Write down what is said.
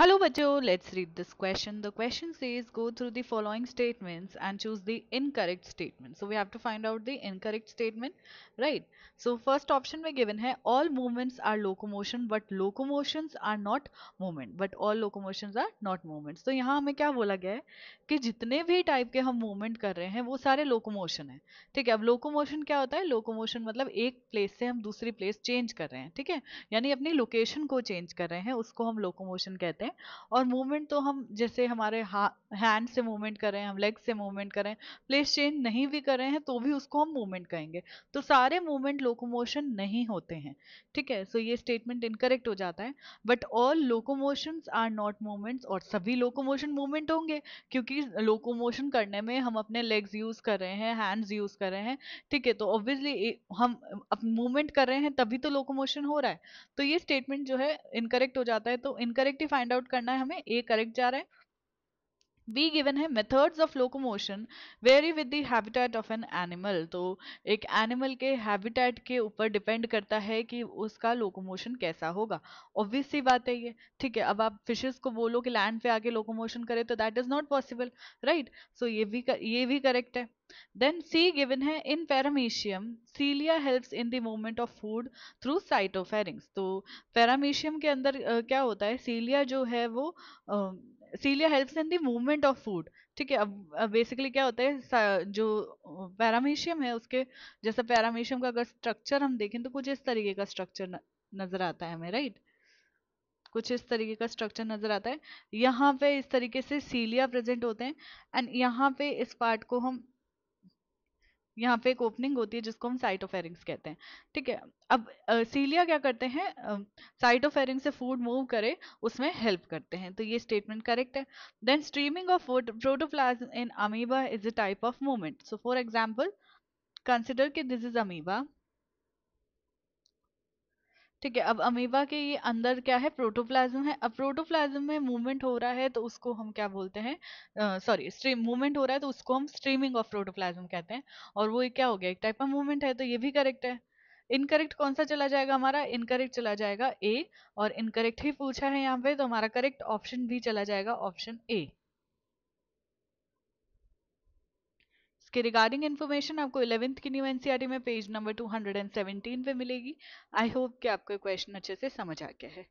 hello बच्चों let's read this question the question says go through the following statements and choose the incorrect statement so we have to find out the incorrect statement right so first option में given है all movements are locomotion but locomotions are not movement but all locomotions are not movements तो यहाँ हमें क्या बोला गया है कि जितने भी टाइप के हम मूवमेंट कर रहे हैं वो सारे लोकोमोशन है ठीक है अब लोकोमोशन क्या होता है लोकोमोशन मतलब एक प्लेस से हम दूसरी प्लेस चेंज कर रहे हैं ठीक है यानी अपनी लोकेशन को चेंज कर रहे हैं उसको हम लोकोमोशन कहते हैं हैं और मूवमेंट तो हम जैसे हमारे हैंड से मूवमेंट करें हम लेग से मूवमेंट करें प्लेस चेंज नहीं भी कर रहे हैं तो भी उसको हम मूवमेंट कहेंगे तो सारे मूवमेंट लोकोमोशन नहीं होते हैं ठीक है सो ये स्टेटमेंट इनकरेक्ट हो जाता है but all locomotion are not movements और सभी लोकोमोशन मूवमेंट होंगे क्योंकि लोकोमोशन करने में हम अपने लेग्स यूज कर रहे हैं हैंड्स यूज कर रहे हैं ठीक है तो ऑब्वियसली हम मूवमेंट कर रहे हैं तभी तो लोकोमोशन हो रहा है तो ये स्टेटमेंट जो है इनकरेक्ट हो जाता है तो इनकरेक्ट ही फाइंड आउट करना है हमें ए करेक्ट जा रहा है बी गिवन है methods of locomotion vary with the habitat of an animal तो एक एनिमल के हैबिटेट के ऊपर डिपेंड करता है कि उसका लोकोमोशन कैसा होगा ऑब्वियस सी बात है ये ठीक है अब आप फिशेस को बोलो कि लैंड पे आके लोकोमोशन करे तो that is not possible right so ये भी ये भी करेक्ट है देन सी गिवन है in paramecium cilia helps in the movement of food through cytopharynx तो पैरामीशियम के अंदर uh, क्या होता है सीलिया जो है वो uh, cilia helps in the movement of food ठीक है अब बेसिकली क्या होता है जो पैरामीशियम है उसके जैसे पैरामीशियम का अगर स्ट्रक्चर हम देखें तो कुछ इस तरीके का स्ट्रक्चर नजर आता है हमें राइट कुछ इस तरीके का स्ट्रक्चर नजर आता है यहाँ पे इस तरीके से सीलिया प्रेजेंट होते हैं एंड यहाँ पे इस पार्ट को हम यहाँ पे एक ओपनिंग होती है जिसको हम साइटोफेरिंग्स कहते हैं ठीक है अब सीलिया क्या करते हैं साइटोफेरिंग से फूड मूव करे उसमें हेल्प करते हैं तो ये स्टेटमेंट करेक्ट है then streaming of protoplasm in amoeba is a type of movement so for example consider कि दिस इज अमीबा ठीक है अब अमीबा के ये अंदर क्या है प्रोटोप्लाज्म है अब प्रोटोप्लाज्म में मूवमेंट हो रहा है तो उसको हम क्या बोलते हैं सॉरी स्ट्रीम मूवमेंट हो रहा है तो उसको हम स्ट्रीमिंग ऑफ प्रोटोप्लाज्म कहते हैं और वो क्या हो गया एक टाइप का मूवमेंट है तो ये भी करेक्ट है इनकरेक्ट कौन सा चला जाएगा हमारा इनकरेक्ट चला जाएगा ए और इनकरेक्ट ही पूछा है यहाँ पे तो हमारा करेक्ट ऑप्शन भी चला जाएगा ऑप्शन ए इसके रिगार्डिंग इन्फॉर्मेशन आपको इलेवेंथ की न्यू एनसीईआरटी e में पेज नंबर 217 पे मिलेगी आई होप कि आपको क्वेश्चन अच्छे से समझ आ गया है